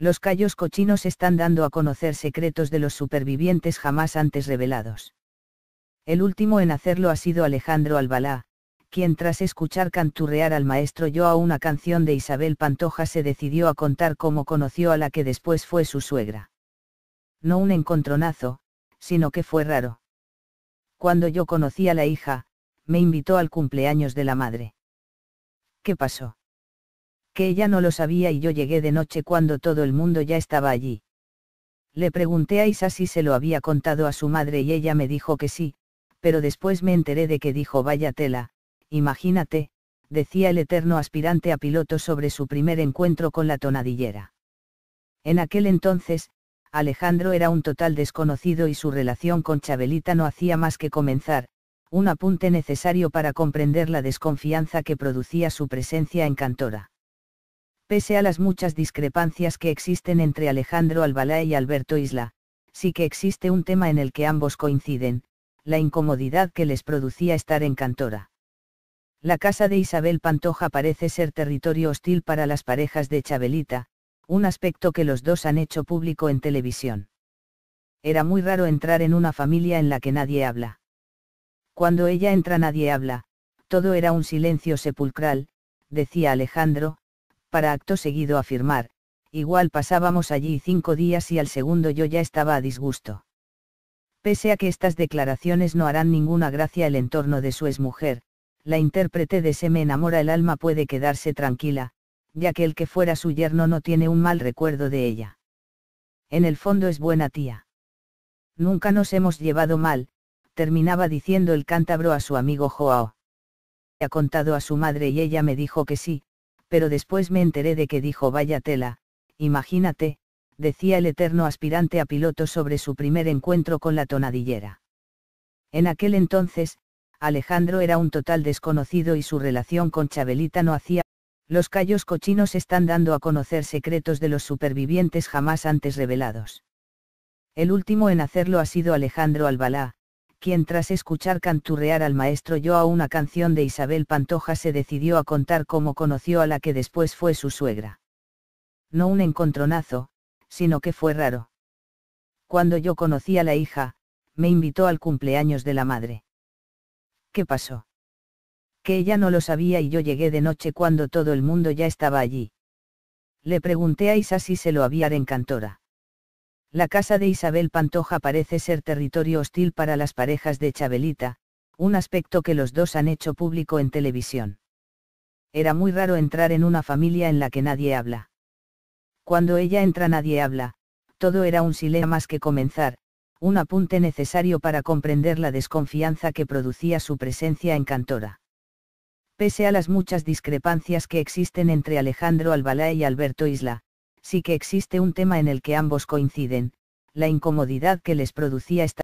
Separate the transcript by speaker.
Speaker 1: Los callos cochinos están dando a conocer secretos de los supervivientes jamás antes revelados. El último en hacerlo ha sido Alejandro Albalá, quien tras escuchar canturrear al maestro Yo a una canción de Isabel Pantoja se decidió a contar cómo conoció a la que después fue su suegra. No un encontronazo, sino que fue raro. Cuando yo conocí a la hija, me invitó al cumpleaños de la madre. ¿Qué pasó? que ella no lo sabía y yo llegué de noche cuando todo el mundo ya estaba allí. Le pregunté a Isa si se lo había contado a su madre y ella me dijo que sí, pero después me enteré de que dijo vaya tela, imagínate, decía el eterno aspirante a piloto sobre su primer encuentro con la tonadillera. En aquel entonces, Alejandro era un total desconocido y su relación con Chabelita no hacía más que comenzar, un apunte necesario para comprender la desconfianza que producía su presencia en Cantora. Pese a las muchas discrepancias que existen entre Alejandro Albalá y Alberto Isla, sí que existe un tema en el que ambos coinciden, la incomodidad que les producía estar en Cantora. La casa de Isabel Pantoja parece ser territorio hostil para las parejas de Chabelita, un aspecto que los dos han hecho público en televisión. Era muy raro entrar en una familia en la que nadie habla. Cuando ella entra nadie habla, todo era un silencio sepulcral, decía Alejandro, para acto seguido afirmar, igual pasábamos allí cinco días y al segundo yo ya estaba a disgusto. Pese a que estas declaraciones no harán ninguna gracia el entorno de su exmujer, la intérprete de Se me enamora el alma puede quedarse tranquila, ya que el que fuera su yerno no tiene un mal recuerdo de ella. En el fondo es buena tía. Nunca nos hemos llevado mal, terminaba diciendo el cántabro a su amigo Joao. Ha contado a su madre y ella me dijo que sí, pero después me enteré de que dijo vaya tela, imagínate, decía el eterno aspirante a piloto sobre su primer encuentro con la tonadillera. En aquel entonces, Alejandro era un total desconocido y su relación con Chabelita no hacía. Los callos cochinos están dando a conocer secretos de los supervivientes jamás antes revelados. El último en hacerlo ha sido Alejandro Albalá, quien tras escuchar canturrear al maestro yo a una canción de Isabel Pantoja se decidió a contar cómo conoció a la que después fue su suegra. No un encontronazo, sino que fue raro. Cuando yo conocí a la hija, me invitó al cumpleaños de la madre. ¿Qué pasó? Que ella no lo sabía y yo llegué de noche cuando todo el mundo ya estaba allí. Le pregunté a Isa si se lo había en la casa de Isabel Pantoja parece ser territorio hostil para las parejas de Chabelita, un aspecto que los dos han hecho público en televisión. Era muy raro entrar en una familia en la que nadie habla. Cuando ella entra nadie habla, todo era un silencio más que comenzar, un apunte necesario para comprender la desconfianza que producía su presencia en Cantora. Pese a las muchas discrepancias que existen entre Alejandro Albalá y Alberto Isla, sí que existe un tema en el que ambos coinciden, la incomodidad que les producía esta